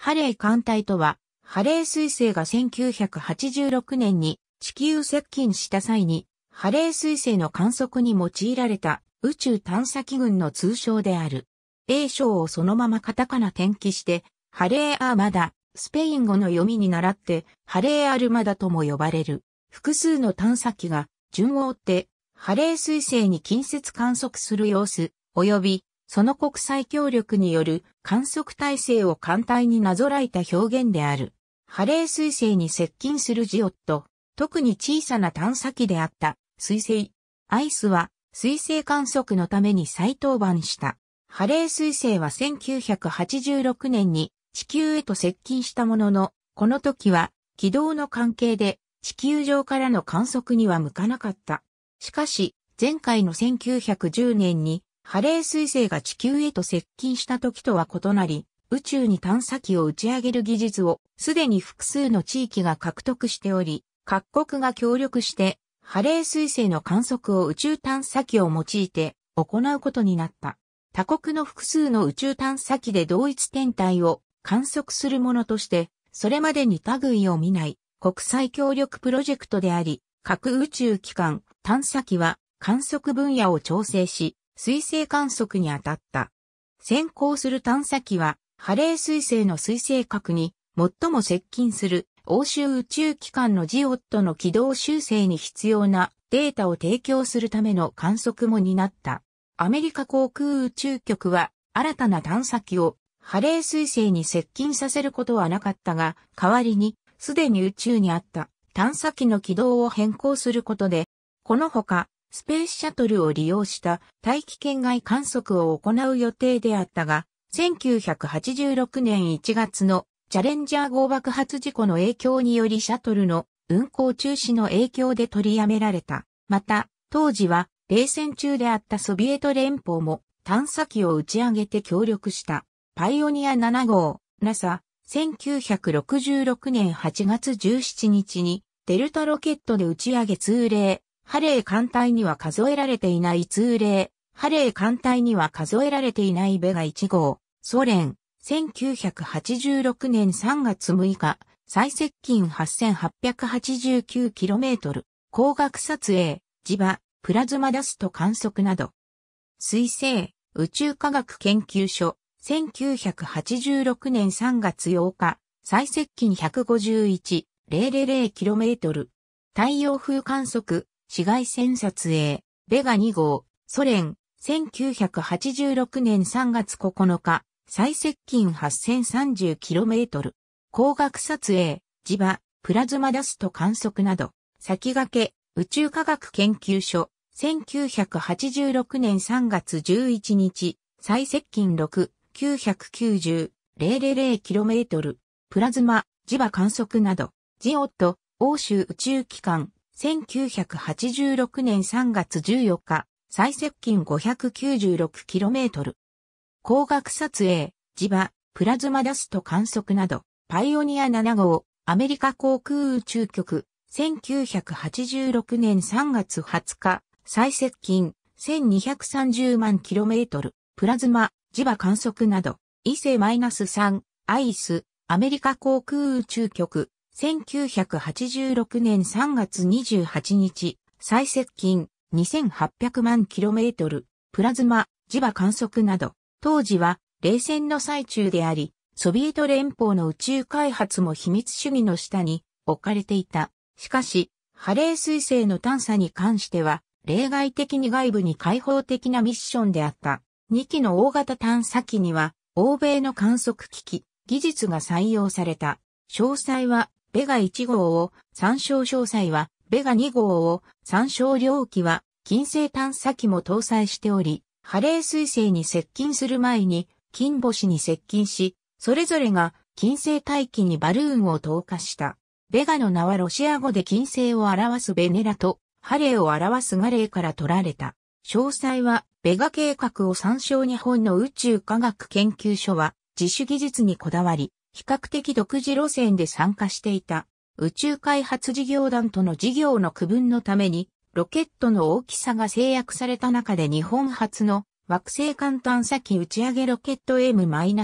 ハレー艦隊とは、ハレー彗星が1986年に地球接近した際に、ハレー彗星の観測に用いられた宇宙探査機群の通称である。A 章をそのままカタカナ転記して、ハレーアーマダ、スペイン語の読みに習って、ハレーアルマダとも呼ばれる。複数の探査機が順を追って、ハレー彗星に近接観測する様子、及びその国際協力による観測体制を簡単になぞらえた表現である。ハレー彗星に接近するジオット、特に小さな探査機であった彗星。アイスは彗星観測のために再登板した。ハレー彗星は1986年に地球へと接近したものの、この時は軌道の関係で地球上からの観測には向かなかった。しかし、前回の1910年にハレー彗星が地球へと接近した時とは異なり、宇宙に探査機を打ち上げる技術をすでに複数の地域が獲得しており、各国が協力して、ハレー彗星の観測を宇宙探査機を用いて行うことになった。他国の複数の宇宙探査機で同一天体を観測するものとして、それまでに類を見ない国際協力プロジェクトであり、各宇宙機関、探査機は観測分野を調整し、水星観測に当たった。先行する探査機は、ハレー彗星の水星核に最も接近する欧州宇宙機関のジオットの軌道修正に必要なデータを提供するための観測も担った。アメリカ航空宇宙局は新たな探査機をハレー彗星に接近させることはなかったが、代わりにすでに宇宙にあった探査機の軌道を変更することで、このほかスペースシャトルを利用した大気圏外観測を行う予定であったが、1986年1月のチャレンジャー号爆発事故の影響によりシャトルの運行中止の影響で取りやめられた。また、当時は冷戦中であったソビエト連邦も探査機を打ち上げて協力した。パイオニア7号、NASA、1966年8月17日にデルタロケットで打ち上げ通例、ハレー艦隊には数えられていない通例、ハレー艦隊には数えられていないベガ1号、ソ連、1986年3月6日、最接近 8889km、光学撮影、磁場、プラズマダスト観測など。水星、宇宙科学研究所、1986年3月8日、最接近 151km、太陽風観測、紫外線撮影、ベガ2号、ソ連、1986年3月9日、最接近 8030km、光学撮影、磁場、プラズマダスト観測など、先駆け、宇宙科学研究所、1986年3月11日、最接近6、990,000km、プラズマ、磁場観測など、ジオット、欧州宇宙機関、1986年3月14日、最接近 596km。光学撮影、磁場、プラズマダスト観測など、パイオニア7号、アメリカ航空宇宙局、1986年3月20日、最接近1230万 km、プラズマ、磁場観測など、伊勢 -3、アイス、アメリカ航空宇宙局、1986年3月28日、最接近2800万 km、プラズマ、磁場観測など、当時は冷戦の最中であり、ソビエト連邦の宇宙開発も秘密主義の下に置かれていた。しかし、ハレー彗星の探査に関しては、例外的に外部に開放的なミッションであった。2機の大型探査機には、欧米の観測機器、技術が採用された。詳細はベガ1号を参照詳細は、ベガ2号を参照領域は、金星探査機も搭載しており、ハレー彗星に接近する前に、金星に接近し、それぞれが金星大気にバルーンを投下した。ベガの名はロシア語で金星を表すベネラと、ハレーを表すガレーから取られた。詳細は、ベガ計画を参照日本の宇宙科学研究所は、自主技術にこだわり、比較的独自路線で参加していた宇宙開発事業団との事業の区分のためにロケットの大きさが制約された中で日本初の惑星間探査機打ち上げロケット M-3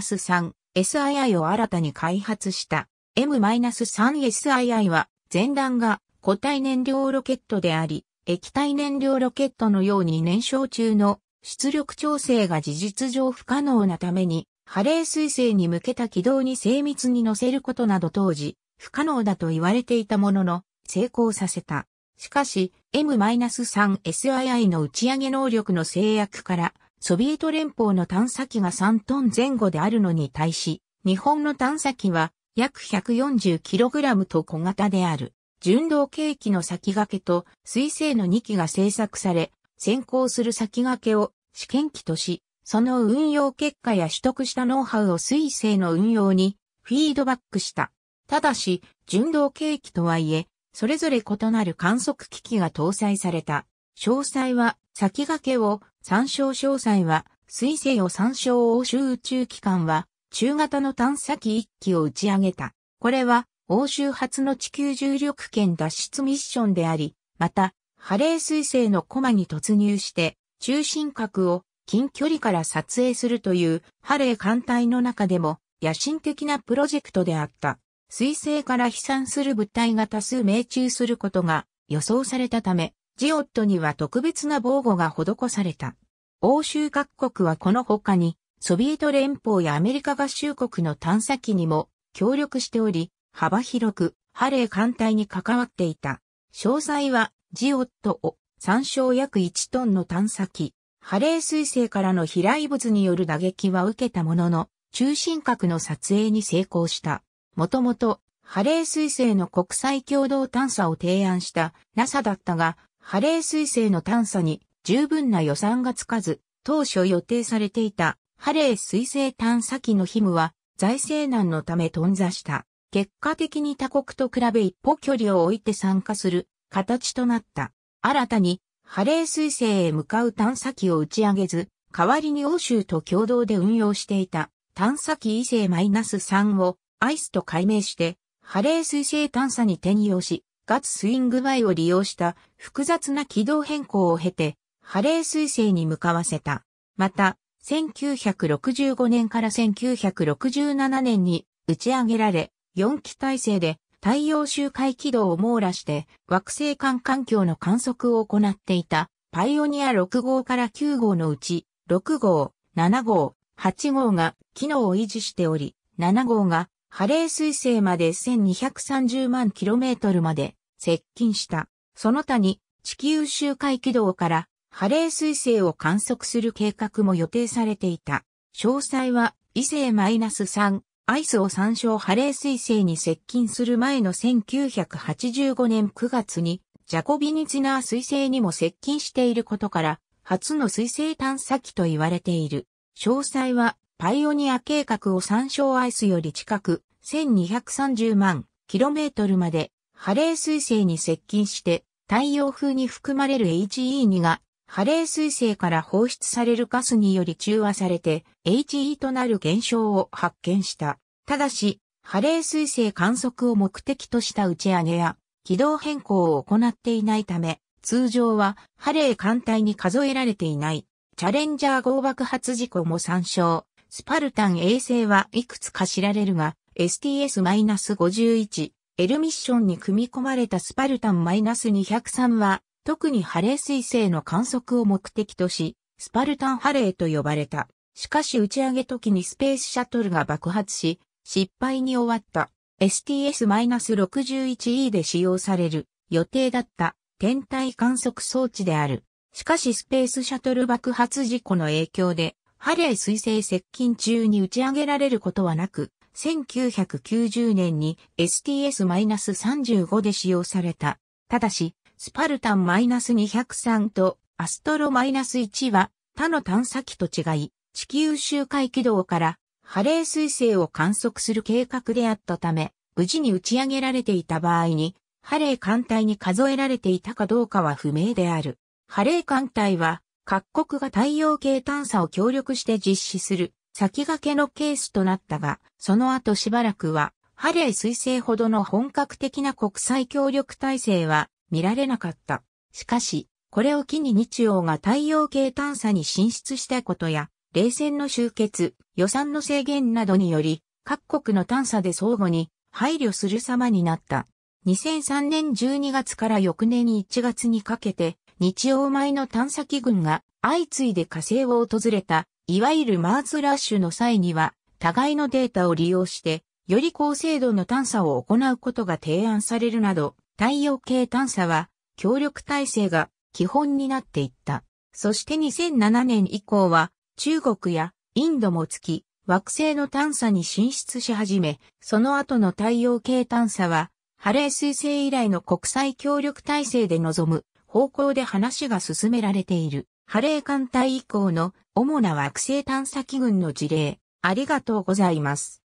SII を新たに開発した M-3SII は前段が固体燃料ロケットであり液体燃料ロケットのように燃焼中の出力調整が事実上不可能なためにハレー彗星に向けた軌道に精密に乗せることなど当時、不可能だと言われていたものの、成功させた。しかし、M-3SII の打ち上げ能力の制約から、ソビエト連邦の探査機が3トン前後であるのに対し、日本の探査機は約 140kg と小型である。巡道計器の先駆けと、水星の2機が製作され、先行する先駆けを試験機とし、その運用結果や取得したノウハウを水星の運用にフィードバックした。ただし、純道景気とはいえ、それぞれ異なる観測機器が搭載された。詳細は、先駆けを、参照詳細は、水星を参照欧州宇宙機関は、中型の探査機1機を打ち上げた。これは、欧州初の地球重力圏脱出ミッションであり、また、ハレー彗星のコマに突入して、中心核を近距離から撮影するというハレー艦隊の中でも野心的なプロジェクトであった。彗星から飛散する物体が多数命中することが予想されたため、ジオットには特別な防護が施された。欧州各国はこの他に、ソビエト連邦やアメリカ合衆国の探査機にも協力しており、幅広くハレー艦隊に関わっていた。詳細はジオットを参照約1トンの探査機、ハレー彗星からの飛来物による打撃は受けたものの、中心核の撮影に成功した。もともと、ハレー彗星の国際共同探査を提案した NASA だったが、ハレー彗星の探査に十分な予算がつかず、当初予定されていたハレー彗星探査機のヒムは財政難のため頓挫した。結果的に他国と比べ一歩距離を置いて参加する形となった。新たにハレー彗星へ向かう探査機を打ち上げず、代わりに欧州と共同で運用していた探査機異星 -3 をアイスと解明して、ハレー彗星探査に転用し、ガツスイングバイを利用した複雑な軌道変更を経て、ハレー彗星に向かわせた。また、1965年から1967年に打ち上げられ、4機体制で太陽周回軌道を網羅して惑星間環境の観測を行っていたパイオニア6号から9号のうち6号、7号、8号が機能を維持しており、7号がハレー彗星まで1230万 km まで接近した。その他に地球周回軌道からハレー彗星を観測する計画も予定されていた。詳細は、異星 -3、アイスを参照ハレー彗星に接近する前の1985年9月に、ジャコビニツナー彗星にも接近していることから、初の彗星探査機と言われている。詳細は、パイオニア計画を参照アイスより近く、1230万キロメートルまで、ハレー彗星に接近して、太陽風に含まれる HE2 がハレー彗星から放出されるガスにより中和されて HE となる現象を発見した。ただし、ハレー彗星観測を目的とした打ち上げや軌道変更を行っていないため、通常はハレー艦隊に数えられていない。チャレンジャー号爆発事故も参照。スパルタン衛星はいくつか知られるが、STS-51、L ミッションに組み込まれたスパルタン -203 は、特にハレー彗星の観測を目的とし、スパルタンハレーと呼ばれた。しかし打ち上げ時にスペースシャトルが爆発し、失敗に終わった STS-61E で使用される予定だった天体観測装置である。しかしスペースシャトル爆発事故の影響で、ハレー彗星接近中に打ち上げられることはなく、1990年に STS-35 で使用された。ただし、スパルタン -203 とアストロ -1 は他の探査機と違い、地球周回軌道からハレー彗星を観測する計画であったため、無事に打ち上げられていた場合に、ハレー艦隊に数えられていたかどうかは不明である。ハレー艦隊は、各国が太陽系探査を協力して実施する先駆けのケースとなったが、その後しばらくは、ハレー彗星ほどの本格的な国際協力体制は見られなかった。しかし、これを機に日曜が太陽系探査に進出したことや、冷戦の終結、予算の制限などにより、各国の探査で相互に配慮する様になった。2003年12月から翌年1月にかけて、日曜前の探査機群が相次いで火星を訪れた、いわゆるマーズラッシュの際には、互いのデータを利用して、より高精度の探査を行うことが提案されるなど、太陽系探査は協力体制が基本になっていった。そして2007年以降は中国やインドも月、惑星の探査に進出し始め、その後の太陽系探査は、ハレー彗星以来の国際協力体制で臨む方向で話が進められている。ハレー艦隊以降の主な惑星探査機群の事例、ありがとうございます。